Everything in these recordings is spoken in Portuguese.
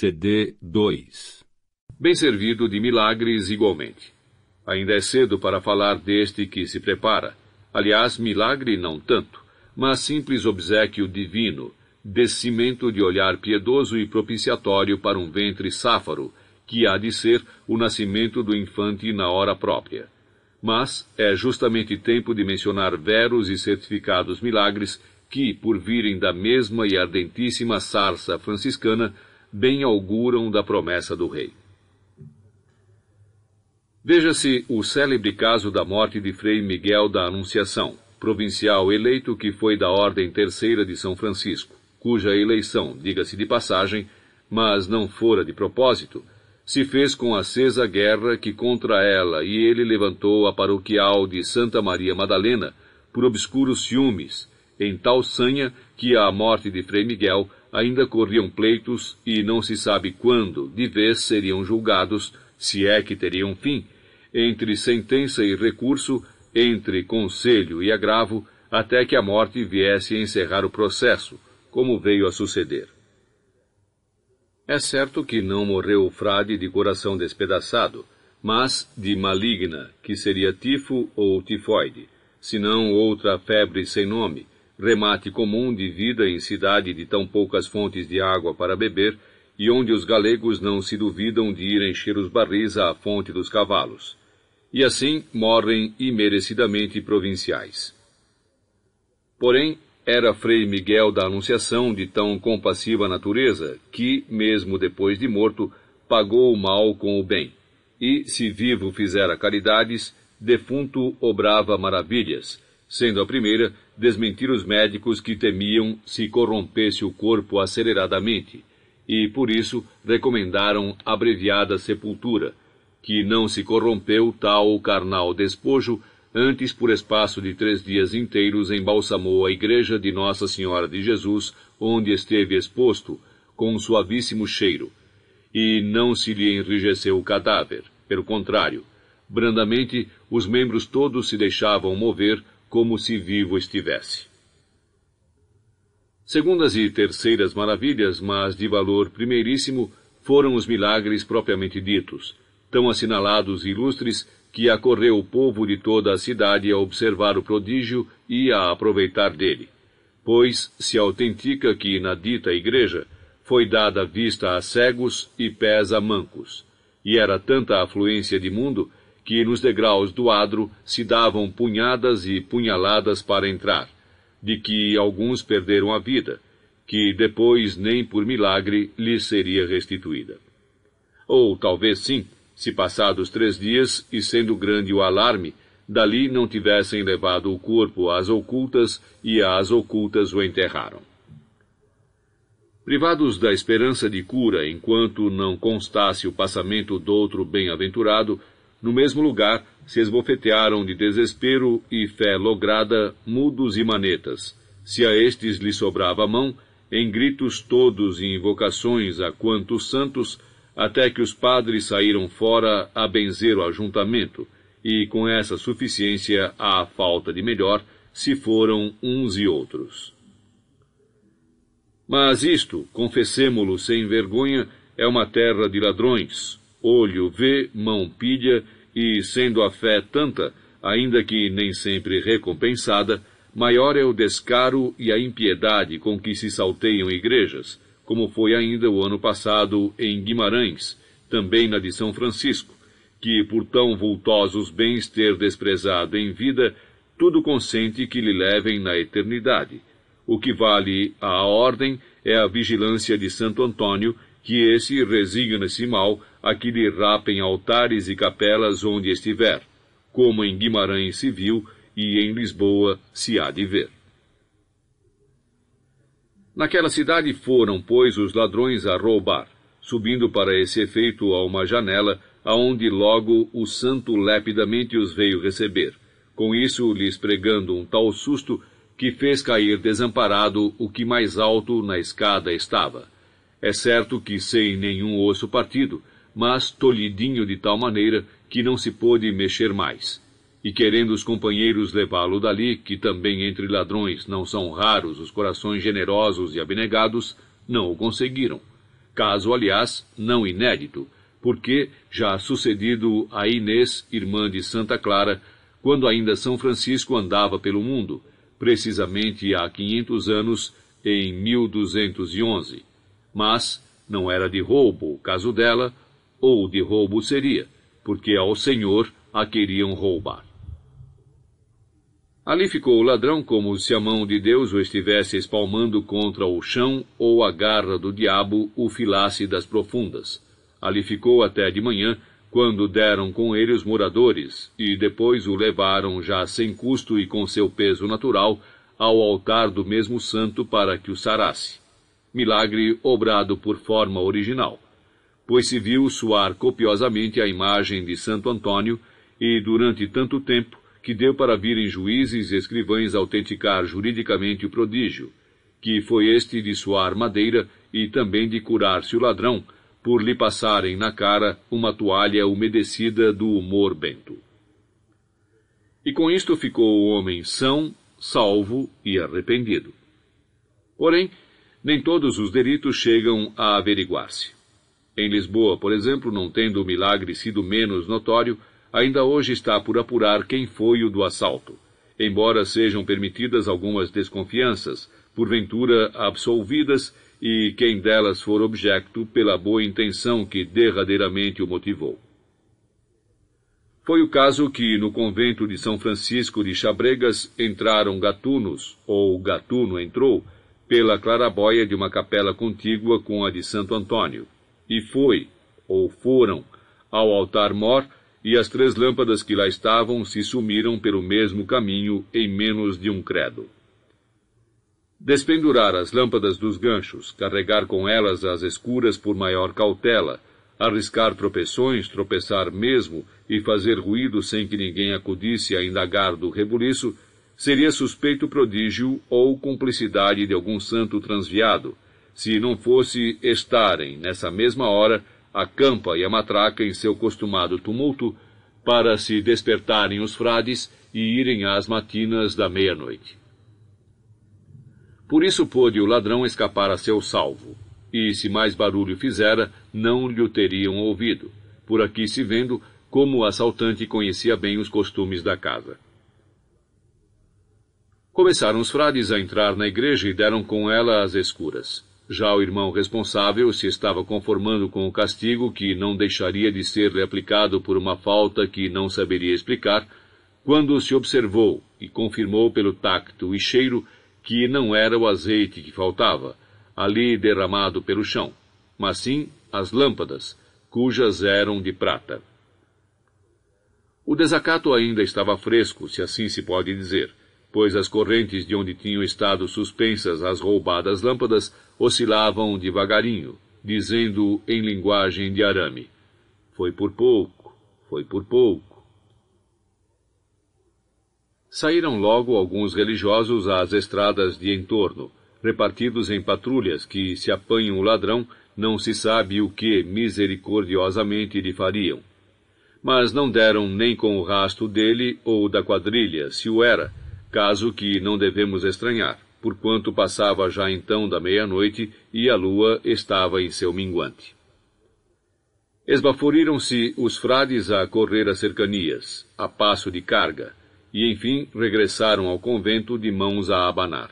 CD 2. Bem servido de milagres igualmente. Ainda é cedo para falar deste que se prepara. Aliás, milagre não tanto, mas simples obsequio divino, descimento de olhar piedoso e propiciatório para um ventre sáfaro, que há de ser o nascimento do infante na hora própria. Mas é justamente tempo de mencionar veros e certificados milagres que, por virem da mesma e ardentíssima sarça franciscana, bem auguram da promessa do rei. Veja-se o célebre caso da morte de Frei Miguel da Anunciação, provincial eleito que foi da Ordem Terceira de São Francisco, cuja eleição, diga-se de passagem, mas não fora de propósito, se fez com acesa guerra que contra ela e ele levantou a paroquial de Santa Maria Madalena por obscuros ciúmes, em tal sanha que a morte de Frei Miguel ainda corriam pleitos e não se sabe quando, de vez, seriam julgados, se é que teriam fim, entre sentença e recurso, entre conselho e agravo, até que a morte viesse encerrar o processo, como veio a suceder. É certo que não morreu o frade de coração despedaçado, mas de maligna, que seria tifo ou tifoide, senão outra febre sem nome, remate comum de vida em cidade de tão poucas fontes de água para beber, e onde os galegos não se duvidam de ir encher os barris à fonte dos cavalos. E assim morrem imerecidamente provinciais. Porém, era Frei Miguel da Anunciação de tão compassiva natureza que, mesmo depois de morto, pagou o mal com o bem. E, se vivo fizera caridades, defunto obrava maravilhas, sendo a primeira desmentir os médicos que temiam se corrompesse o corpo aceleradamente e, por isso, recomendaram abreviada sepultura, que não se corrompeu tal carnal despojo, antes por espaço de três dias inteiros embalsamou a igreja de Nossa Senhora de Jesus, onde esteve exposto, com um suavíssimo cheiro, e não se lhe enrijeceu o cadáver, pelo contrário, brandamente os membros todos se deixavam mover, como se vivo estivesse. Segundas e terceiras maravilhas, mas de valor primeiríssimo, foram os milagres propriamente ditos, tão assinalados e ilustres que acorreu o povo de toda a cidade a observar o prodígio e a aproveitar dele. Pois se autentica que na dita igreja foi dada vista a cegos e pés a mancos, e era tanta a afluência de mundo que nos degraus do adro se davam punhadas e punhaladas para entrar, de que alguns perderam a vida, que depois nem por milagre lhes seria restituída. Ou talvez sim, se passados três dias, e sendo grande o alarme, dali não tivessem levado o corpo às ocultas e às ocultas o enterraram. Privados da esperança de cura enquanto não constasse o passamento do outro bem-aventurado, no mesmo lugar, se esbofetearam de desespero e fé lograda, mudos e manetas. Se a estes lhe sobrava a mão, em gritos todos e invocações a quantos santos, até que os padres saíram fora a benzer o ajuntamento, e com essa suficiência à falta de melhor, se foram uns e outros. Mas isto, confessemo-lo sem vergonha, é uma terra de ladrões, olho vê, mão pilha, e, sendo a fé tanta, ainda que nem sempre recompensada, maior é o descaro e a impiedade com que se salteiam igrejas, como foi ainda o ano passado em Guimarães, também na de São Francisco, que, por tão vultosos bens ter desprezado em vida, tudo consente que lhe levem na eternidade. O que vale a ordem é a vigilância de Santo Antônio que esse resigna-se mal a que lhe rapem altares e capelas onde estiver, como em Guimarães se viu e em Lisboa se há de ver. Naquela cidade foram, pois, os ladrões a roubar, subindo para esse efeito a uma janela, aonde logo o santo lepidamente os veio receber, com isso lhes pregando um tal susto que fez cair desamparado o que mais alto na escada estava é certo que sem nenhum osso partido, mas tolhidinho de tal maneira que não se pôde mexer mais. E querendo os companheiros levá-lo dali, que também entre ladrões não são raros os corações generosos e abnegados, não o conseguiram. Caso, aliás, não inédito, porque já sucedido a Inês, irmã de Santa Clara, quando ainda São Francisco andava pelo mundo, precisamente há 500 anos, em 1211 mas não era de roubo o caso dela, ou de roubo seria, porque ao Senhor a queriam roubar. Ali ficou o ladrão como se a mão de Deus o estivesse espalmando contra o chão ou a garra do diabo o filasse das profundas. Ali ficou até de manhã, quando deram com ele os moradores, e depois o levaram, já sem custo e com seu peso natural, ao altar do mesmo santo para que o sarasse milagre obrado por forma original, pois se viu suar copiosamente a imagem de Santo Antônio e durante tanto tempo que deu para virem juízes e escrivães autenticar juridicamente o prodígio, que foi este de suar madeira e também de curar-se o ladrão, por lhe passarem na cara uma toalha umedecida do humor bento. E com isto ficou o homem são, salvo e arrependido. Porém, nem todos os delitos chegam a averiguar-se. Em Lisboa, por exemplo, não tendo o milagre sido menos notório, ainda hoje está por apurar quem foi o do assalto, embora sejam permitidas algumas desconfianças, porventura absolvidas, e quem delas for objeto pela boa intenção que derradeiramente o motivou. Foi o caso que, no convento de São Francisco de Chabregas, entraram gatunos, ou gatuno entrou, pela clarabóia de uma capela contígua com a de Santo Antônio, e foi, ou foram, ao altar-mor, e as três lâmpadas que lá estavam se sumiram pelo mesmo caminho em menos de um credo. Despendurar as lâmpadas dos ganchos, carregar com elas as escuras por maior cautela, arriscar tropeções, tropeçar mesmo e fazer ruído sem que ninguém acudisse a indagar do rebuliço, seria suspeito prodígio ou cumplicidade de algum santo transviado, se não fosse estarem, nessa mesma hora, a campa e a matraca em seu costumado tumulto, para se despertarem os frades e irem às matinas da meia-noite. Por isso pôde o ladrão escapar a seu salvo, e se mais barulho fizera, não lhe o teriam ouvido, por aqui se vendo como o assaltante conhecia bem os costumes da casa. Começaram os frades a entrar na igreja e deram com ela às escuras. Já o irmão responsável se estava conformando com o castigo que não deixaria de ser-lhe aplicado por uma falta que não saberia explicar, quando se observou e confirmou pelo tacto e cheiro que não era o azeite que faltava, ali derramado pelo chão, mas sim as lâmpadas, cujas eram de prata. O desacato ainda estava fresco, se assim se pode dizer pois as correntes de onde tinham estado suspensas as roubadas lâmpadas oscilavam devagarinho, dizendo em linguagem de arame: Foi por pouco, foi por pouco. Saíram logo alguns religiosos às estradas de entorno, repartidos em patrulhas que, se apanham o ladrão, não se sabe o que misericordiosamente lhe fariam. Mas não deram nem com o rasto dele ou da quadrilha, se o era caso que não devemos estranhar, porquanto passava já então da meia-noite e a lua estava em seu minguante. Esbaforiram-se os frades a correr as cercanias, a passo de carga, e enfim regressaram ao convento de mãos a abanar.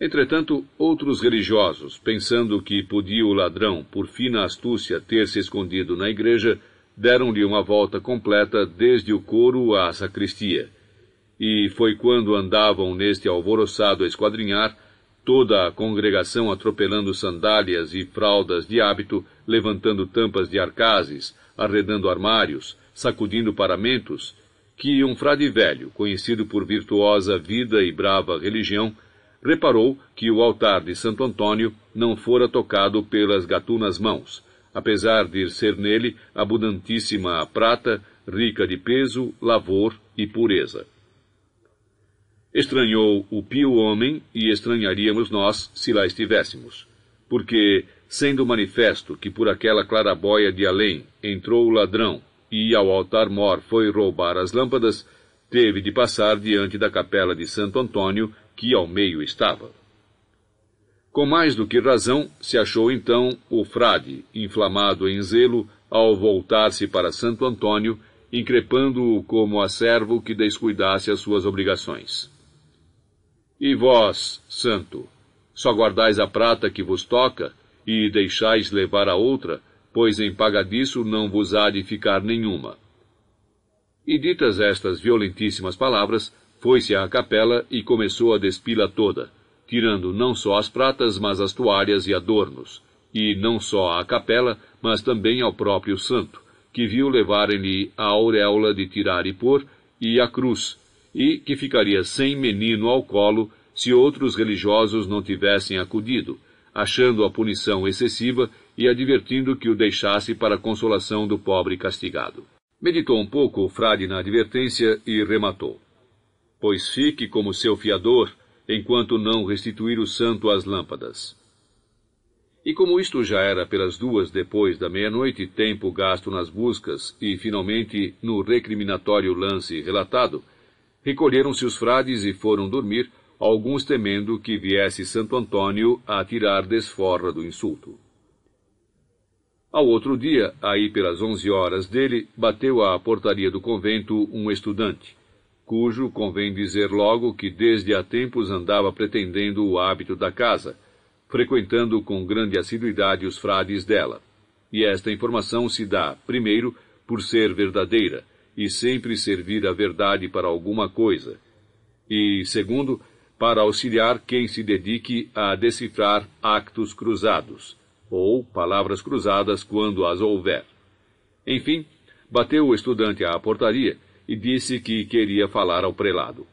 Entretanto, outros religiosos, pensando que podia o ladrão, por fina astúcia, ter se escondido na igreja, deram-lhe uma volta completa desde o coro à sacristia, e foi quando andavam neste alvoroçado esquadrinhar, toda a congregação atropelando sandálias e fraldas de hábito, levantando tampas de arcazes, arredando armários, sacudindo paramentos, que um frade velho, conhecido por virtuosa vida e brava religião, reparou que o altar de Santo Antônio não fora tocado pelas gatunas mãos, apesar de ser nele abundantíssima a prata, rica de peso, lavor e pureza. Estranhou o pio homem e estranharíamos nós se lá estivéssemos, porque, sendo manifesto que por aquela clarabóia de além entrou o ladrão e ao altar mor foi roubar as lâmpadas, teve de passar diante da capela de Santo Antônio, que ao meio estava. Com mais do que razão, se achou então o frade, inflamado em zelo, ao voltar-se para Santo Antônio, increpando-o como a servo que descuidasse as suas obrigações. E vós, santo, só guardais a prata que vos toca, e deixais levar a outra, pois em paga disso não vos há de ficar nenhuma. E ditas estas violentíssimas palavras, foi-se à capela e começou a despila toda, tirando não só as pratas, mas as toalhas e adornos, e não só à capela, mas também ao próprio santo, que viu levarem-lhe a auréola de tirar e pôr, e a cruz, e que ficaria sem menino ao colo se outros religiosos não tivessem acudido, achando a punição excessiva e advertindo que o deixasse para a consolação do pobre castigado. Meditou um pouco o frade na advertência e rematou: Pois fique como seu fiador, enquanto não restituir o santo às lâmpadas. E como isto já era pelas duas depois da meia-noite, tempo gasto nas buscas e, finalmente, no recriminatório lance relatado, Recolheram-se os frades e foram dormir, alguns temendo que viesse Santo Antônio a tirar desforra do insulto. Ao outro dia, aí pelas onze horas dele, bateu à portaria do convento um estudante, cujo convém dizer logo que desde há tempos andava pretendendo o hábito da casa, frequentando com grande assiduidade os frades dela. E esta informação se dá, primeiro, por ser verdadeira, e sempre servir a verdade para alguma coisa. E, segundo, para auxiliar quem se dedique a decifrar actos cruzados, ou palavras cruzadas quando as houver. Enfim, bateu o estudante à portaria e disse que queria falar ao prelado.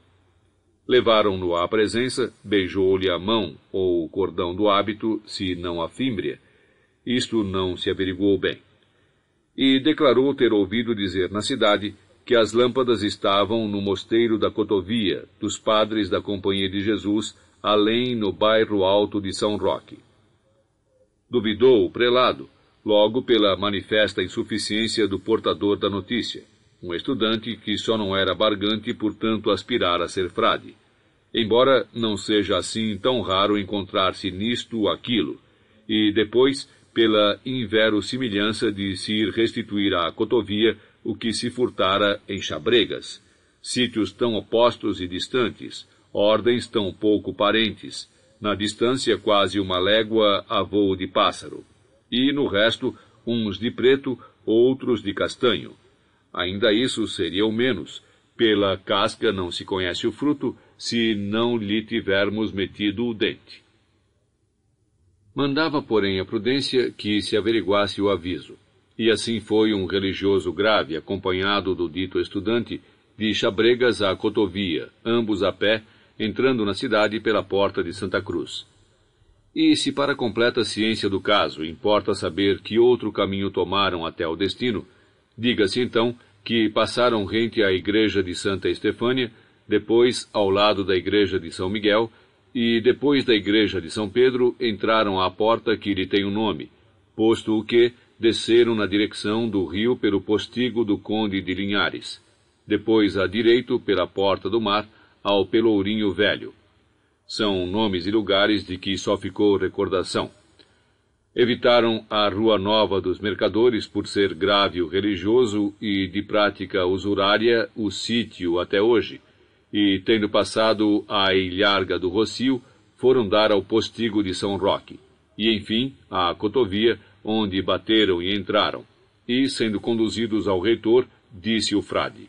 Levaram-no à presença, beijou-lhe a mão ou o cordão do hábito, se não a fímbria. Isto não se averiguou bem e declarou ter ouvido dizer na cidade que as lâmpadas estavam no mosteiro da Cotovia, dos padres da Companhia de Jesus, além no bairro alto de São Roque. Duvidou o prelado, logo pela manifesta insuficiência do portador da notícia, um estudante que só não era bargante por portanto, aspirar a ser frade. Embora não seja assim tão raro encontrar-se nisto ou aquilo, e depois pela inverossimilhança de se ir restituir à cotovia o que se furtara em Chabregas. Sítios tão opostos e distantes, ordens tão pouco parentes, na distância quase uma légua a voo de pássaro, e no resto uns de preto, outros de castanho. Ainda isso seria o menos, pela casca não se conhece o fruto, se não lhe tivermos metido o dente. Mandava, porém, a prudência que se averiguasse o aviso. E assim foi um religioso grave, acompanhado do dito estudante, de Chabregas à Cotovia, ambos a pé, entrando na cidade pela porta de Santa Cruz. E se para completa ciência do caso importa saber que outro caminho tomaram até o destino, diga-se então que passaram rente à igreja de Santa Estefânia, depois ao lado da igreja de São Miguel e depois da igreja de São Pedro entraram à porta que lhe tem o um nome, posto o que desceram na direção do rio pelo postigo do conde de Linhares, depois à direito pela porta do mar ao Pelourinho Velho. São nomes e lugares de que só ficou recordação. Evitaram a Rua Nova dos Mercadores por ser grave o religioso e de prática usurária o sítio até hoje e, tendo passado a Ilharga do Rocio, foram dar ao postigo de São Roque, e enfim à cotovia, onde bateram e entraram, e, sendo conduzidos ao reitor, disse o frade.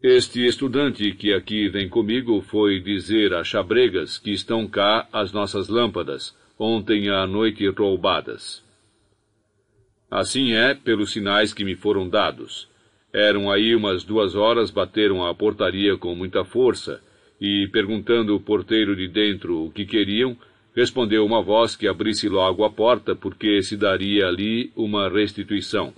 Este estudante que aqui vem comigo foi dizer a Chabregas que estão cá as nossas lâmpadas, ontem à noite roubadas. Assim é, pelos sinais que me foram dados. Eram aí umas duas horas, bateram à portaria com muita força e, perguntando o porteiro de dentro o que queriam, respondeu uma voz que abrisse logo a porta, porque se daria ali uma restituição.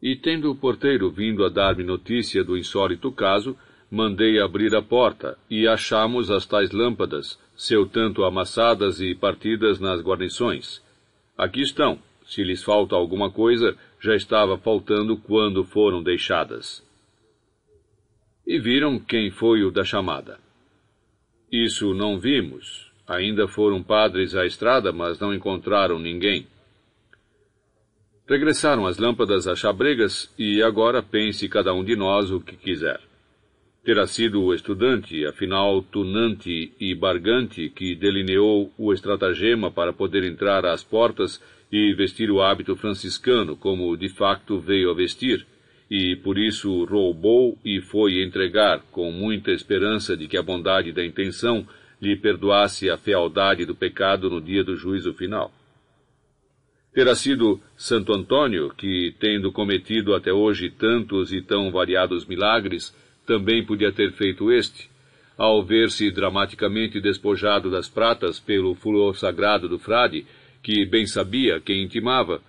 E tendo o porteiro vindo a dar-me notícia do insólito caso, mandei abrir a porta e achamos as tais lâmpadas, seu tanto amassadas e partidas nas guarnições. Aqui estão. Se lhes falta alguma coisa, já estava faltando quando foram deixadas. E viram quem foi o da chamada. Isso não vimos. Ainda foram padres à estrada, mas não encontraram ninguém. Regressaram as lâmpadas às chabregas e agora pense cada um de nós o que quiser. Terá sido o estudante, afinal Tunante e Bargante, que delineou o estratagema para poder entrar às portas e vestir o hábito franciscano como de facto veio a vestir, e por isso roubou e foi entregar, com muita esperança de que a bondade da intenção lhe perdoasse a fealdade do pecado no dia do juízo final. Terá sido Santo Antônio que, tendo cometido até hoje tantos e tão variados milagres, também podia ter feito este, ao ver-se dramaticamente despojado das pratas pelo fulor sagrado do frade, que bem sabia quem intimava,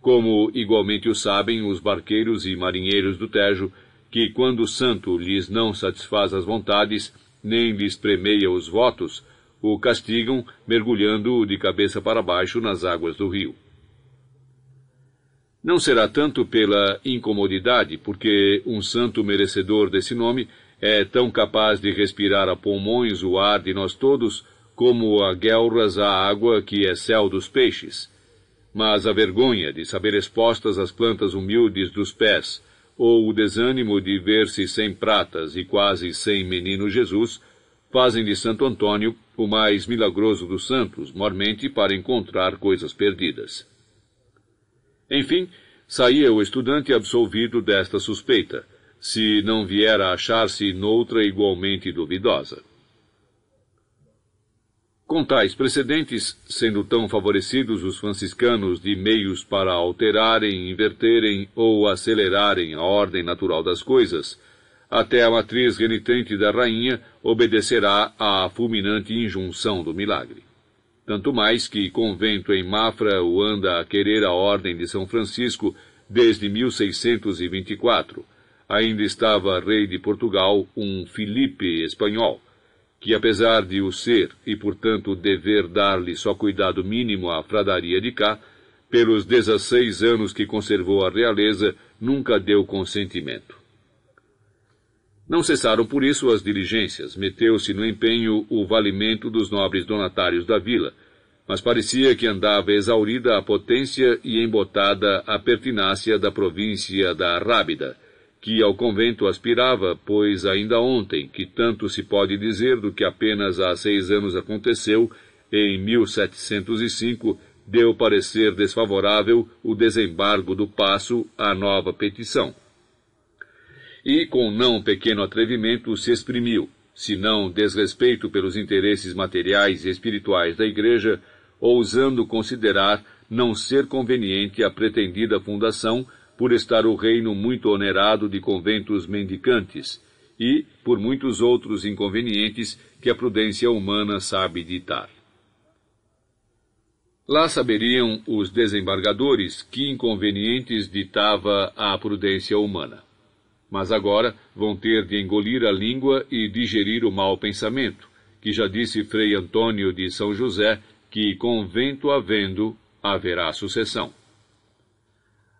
como igualmente o sabem os barqueiros e marinheiros do Tejo, que quando o santo lhes não satisfaz as vontades, nem lhes premeia os votos, o castigam mergulhando-o de cabeça para baixo nas águas do rio. Não será tanto pela incomodidade, porque um santo merecedor desse nome é tão capaz de respirar a pulmões o ar de nós todos, como a guelras à água que é céu dos peixes. Mas a vergonha de saber expostas as plantas humildes dos pés, ou o desânimo de ver-se sem pratas e quase sem menino Jesus, fazem de Santo Antônio o mais milagroso dos santos, mormente para encontrar coisas perdidas. Enfim, saía o estudante absolvido desta suspeita, se não viera achar-se noutra igualmente duvidosa. Com tais precedentes, sendo tão favorecidos os franciscanos de meios para alterarem, inverterem ou acelerarem a ordem natural das coisas, até a matriz renitente da rainha obedecerá à fulminante injunção do milagre. Tanto mais que convento em Mafra o anda a querer a ordem de São Francisco desde 1624. Ainda estava rei de Portugal um Filipe espanhol que apesar de o ser e portanto dever dar-lhe só cuidado mínimo à fradaria de cá, pelos dezesseis anos que conservou a realeza, nunca deu consentimento. Não cessaram por isso as diligências, meteu-se no empenho o valimento dos nobres donatários da vila, mas parecia que andava exaurida a potência e embotada a pertinácia da província da Rábida, que ao convento aspirava, pois ainda ontem, que tanto se pode dizer do que apenas há seis anos aconteceu, em 1705, deu parecer desfavorável o desembargo do passo à nova petição. E, com não pequeno atrevimento, se exprimiu, se não desrespeito pelos interesses materiais e espirituais da Igreja, ousando considerar não ser conveniente a pretendida fundação por estar o reino muito onerado de conventos mendicantes e por muitos outros inconvenientes que a prudência humana sabe ditar. Lá saberiam os desembargadores que inconvenientes ditava a prudência humana. Mas agora vão ter de engolir a língua e digerir o mau pensamento, que já disse Frei Antônio de São José que convento havendo, haverá sucessão.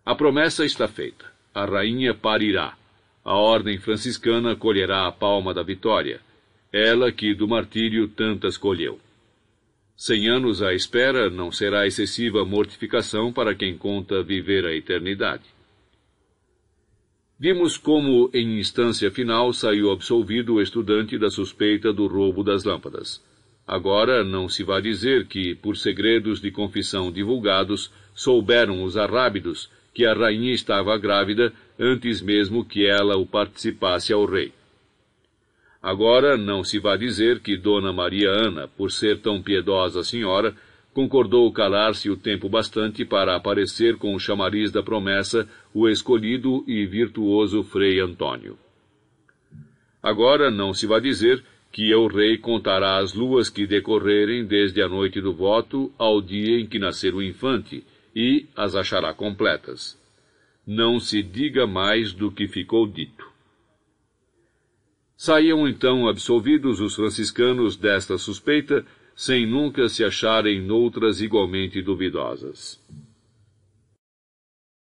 A promessa está feita. A rainha parirá. A ordem franciscana colherá a palma da vitória, ela que do martírio tantas colheu. Cem anos à espera não será excessiva mortificação para quem conta viver a eternidade. Vimos como, em instância final, saiu absolvido o estudante da suspeita do roubo das lâmpadas. Agora não se vai dizer que, por segredos de confissão divulgados, souberam os arrábidos que a rainha estava grávida antes mesmo que ela o participasse ao rei. Agora não se vá dizer que Dona Maria Ana, por ser tão piedosa senhora, concordou calar-se o tempo bastante para aparecer com o chamariz da promessa o escolhido e virtuoso Frei Antônio. Agora não se vá dizer que o rei contará as luas que decorrerem desde a noite do voto ao dia em que nascer o infante, e as achará completas. Não se diga mais do que ficou dito. Saíam então absolvidos os franciscanos desta suspeita, sem nunca se acharem noutras igualmente duvidosas.